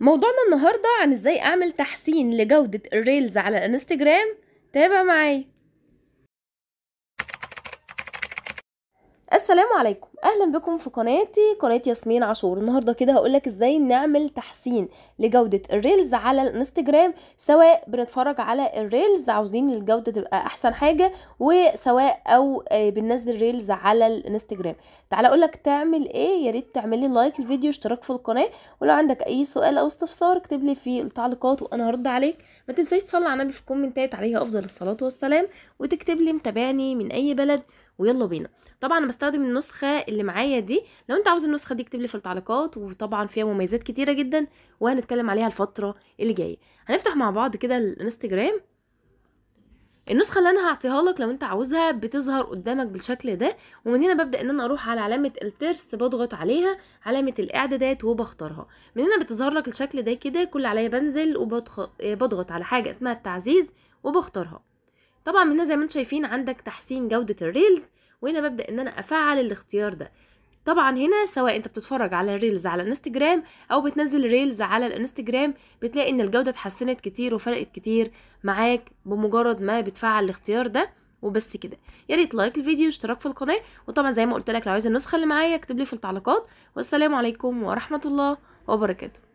موضوعنا النهاردة عن ازاي اعمل تحسين لجودة الريلز على الانستجرام تابع معايا السلام عليكم اهلا بكم في قناتي قناه ياسمين عاشور النهارده كده هقولك ازاي نعمل تحسين لجوده الريلز على الانستجرام سواء بنتفرج على الريلز عاوزين الجوده تبقى احسن حاجه وسواء او آه، بننزل الريلز على الانستجرام تعالى اقولك تعمل ايه يا ريت تعملي لايك الفيديو واشتراك في القناه ولو عندك اي سؤال او استفسار اكتب لي في التعليقات وانا هرد عليك ما تنسيش تصلي على النبي في الكومنتات عليها افضل الصلاه والسلام وتكتب لي متابعني من اي بلد ويلا بينا طبعا بستخدم النسخه اللي معايا دي لو انت عاوز النسخه دي اكتب لي في التعليقات وطبعا فيها مميزات كتيره جدا وهنتكلم عليها الفتره اللي جايه هنفتح مع بعض كده الانستجرام النسخة اللي انا هعطيها لك لو انت عاوزها بتظهر قدامك بالشكل ده ومن هنا ببدأ ان انا اروح على علامة الترس بضغط عليها علامة الاعدادات وبختارها من هنا بتظهر لك الشكل ده كده كل عليا بنزل وبضغط على حاجة اسمها التعزيز وبختارها طبعا من هنا زي ما انتم شايفين عندك تحسين جودة الريلز وهنا ببدا ان انا افعل الاختيار ده طبعا هنا سواء انت بتتفرج على الريلز على الانستجرام او بتنزل ريلز على الانستجرام بتلاقي ان الجوده اتحسنت كتير وفرقت كتير معاك بمجرد ما بتفعل الاختيار ده وبس كده يا ريت لايك الفيديو واشتراك في القناه وطبعا زي ما قلت لك لو عايز النسخه اللي معايا اكتب لي في التعليقات والسلام عليكم ورحمه الله وبركاته